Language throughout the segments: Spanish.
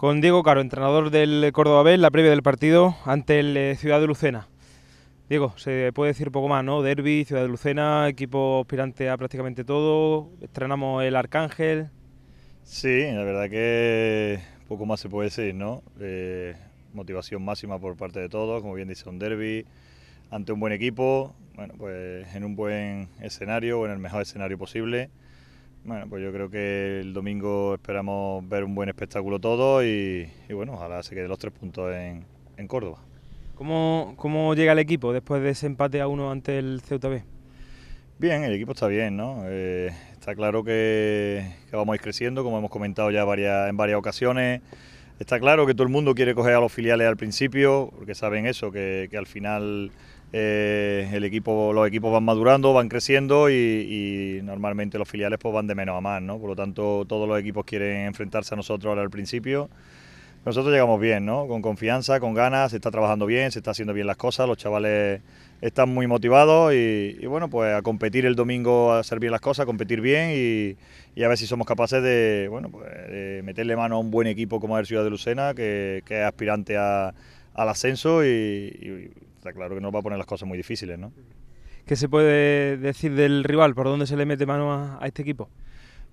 con Diego Caro, entrenador del Córdoba B, la previa del partido ante el eh, Ciudad de Lucena. Diego, se puede decir poco más, ¿no? Derby, Ciudad de Lucena, equipo aspirante a prácticamente todo, estrenamos el Arcángel. Sí, la verdad que poco más se puede decir, ¿no? Eh, motivación máxima por parte de todos, como bien dice un derby, ante un buen equipo, bueno, pues en un buen escenario en el mejor escenario posible. Bueno, pues yo creo que el domingo esperamos ver un buen espectáculo todo y, bueno, ojalá se queden los tres puntos en, Córdoba. ¿Cómo, llega el equipo después de ese empate a uno ante el Ceuta Bien, el equipo está bien, ¿no? Eh, está claro que, vamos a ir creciendo, como hemos comentado ya en varias ocasiones. Está claro que todo el mundo quiere coger a los filiales al principio, porque saben eso, que al final eh, el equipo, los equipos van madurando, van creciendo y, normalmente los filiales pues van de menos a más, ¿no? Por lo tanto, todos los equipos quieren enfrentarse a nosotros al principio. Nosotros llegamos bien, ¿no? Con confianza, con ganas, se está trabajando bien, se está haciendo bien las cosas, los chavales están muy motivados y, bueno, pues a competir el domingo, a hacer bien las cosas, competir bien y, a ver si somos capaces de, bueno, pues, meterle mano a un buen equipo como es el Ciudad de Lucena, que, es aspirante al ascenso y está claro que nos va a poner las cosas muy difíciles, ¿no? ¿Qué se puede decir del rival? ¿Por dónde se le mete mano a, este equipo?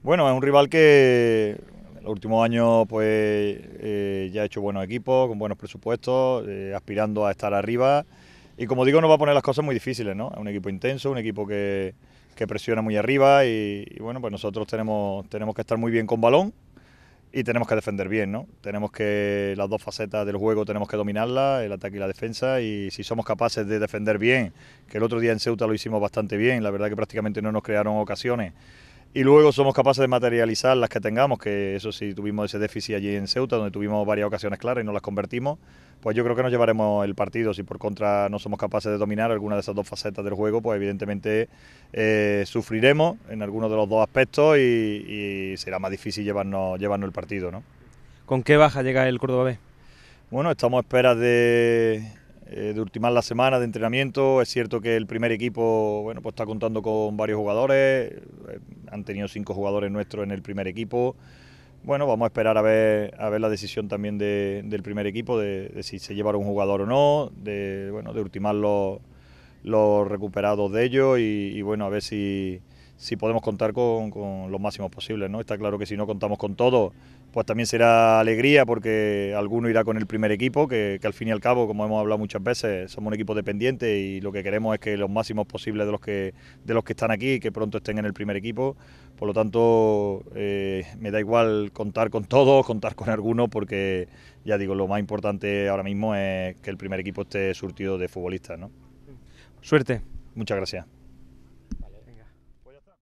Bueno, es un rival que en los últimos años pues, eh, ya ha hecho buenos equipos, con buenos presupuestos, eh, aspirando a estar arriba. Y como digo, nos va a poner las cosas muy difíciles, ¿no? Es un equipo intenso, un equipo que, presiona muy arriba y, y, bueno, pues nosotros tenemos, tenemos que estar muy bien con balón, y tenemos que defender bien, ¿no? Tenemos que las dos facetas del juego tenemos que dominarlas, el ataque y la defensa, y si somos capaces de defender bien, que el otro día en Ceuta lo hicimos bastante bien, la verdad que prácticamente no nos crearon ocasiones y luego somos capaces de materializar las que tengamos, que eso sí, tuvimos ese déficit allí en Ceuta, donde tuvimos varias ocasiones claras y no las convertimos, pues yo creo que nos llevaremos el partido. Si por contra no somos capaces de dominar alguna de esas dos facetas del juego, pues evidentemente eh, sufriremos en alguno de los dos aspectos y, será más difícil llevarnos, llevarnos el partido. ¿no? ¿Con qué baja llega el Córdoba B? Bueno, estamos a espera de, eh, de ultimar la semana de entrenamiento. Es cierto que el primer equipo bueno, pues está contando con varios jugadores. Eh, han tenido cinco jugadores nuestros en el primer equipo. Bueno, vamos a esperar a ver, a ver la decisión también del primer equipo, de, si se llevará un jugador o no, de, bueno, de ultimar los, los recuperados de ellos y bueno, a ver si, si podemos contar con, los máximos posibles. ¿no? Está claro que si no contamos con todo, pues también será alegría porque alguno irá con el primer equipo, que, al fin y al cabo, como hemos hablado muchas veces, somos un equipo dependiente y lo que queremos es que los máximos posibles de los que, de los que están aquí, que pronto estén en el primer equipo. Por lo tanto, eh, me da igual contar con todos, contar con alguno, porque ya digo, lo más importante ahora mismo es que el primer equipo esté surtido de futbolistas. ¿no? Suerte. Muchas gracias.